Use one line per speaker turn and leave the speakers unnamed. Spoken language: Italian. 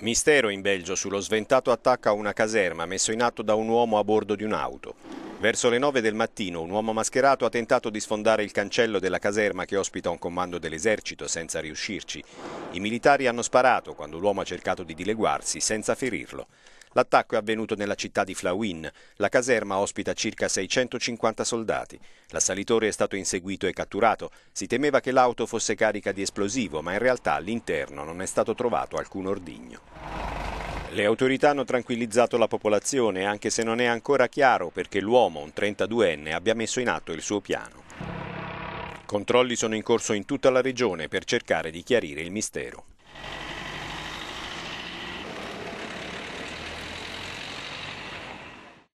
Mistero in Belgio sullo sventato attacco a una caserma messo in atto da un uomo a bordo di un'auto. Verso le 9 del mattino un uomo mascherato ha tentato di sfondare il cancello della caserma che ospita un comando dell'esercito senza riuscirci. I militari hanno sparato quando l'uomo ha cercato di dileguarsi senza ferirlo. L'attacco è avvenuto nella città di Flawin. La caserma ospita circa 650 soldati. L'assalitore è stato inseguito e catturato. Si temeva che l'auto fosse carica di esplosivo, ma in realtà all'interno non è stato trovato alcun ordigno. Le autorità hanno tranquillizzato la popolazione, anche se non è ancora chiaro perché l'uomo, un 32enne, abbia messo in atto il suo piano. Controlli sono in corso in tutta la regione per cercare di chiarire il mistero.